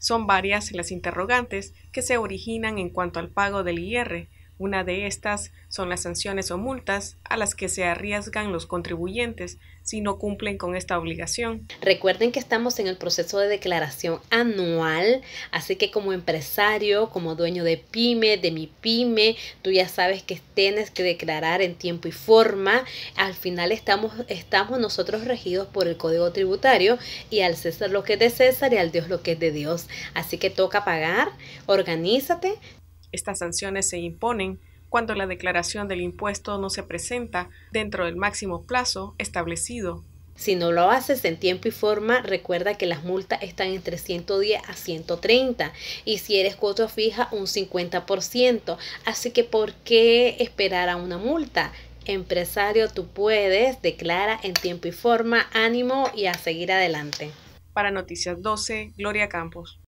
Son varias las interrogantes que se originan en cuanto al pago del IR, una de estas son las sanciones o multas a las que se arriesgan los contribuyentes si no cumplen con esta obligación. Recuerden que estamos en el proceso de declaración anual, así que como empresario, como dueño de pyme, de mi pyme, tú ya sabes que tienes que declarar en tiempo y forma. Al final estamos, estamos nosotros regidos por el código tributario y al César lo que es de César y al Dios lo que es de Dios. Así que toca pagar, organízate, estas sanciones se imponen cuando la declaración del impuesto no se presenta dentro del máximo plazo establecido. Si no lo haces en tiempo y forma, recuerda que las multas están entre 110 a 130 y si eres cuota fija un 50%. Así que ¿por qué esperar a una multa? Empresario, tú puedes, declara en tiempo y forma, ánimo y a seguir adelante. Para Noticias 12, Gloria Campos.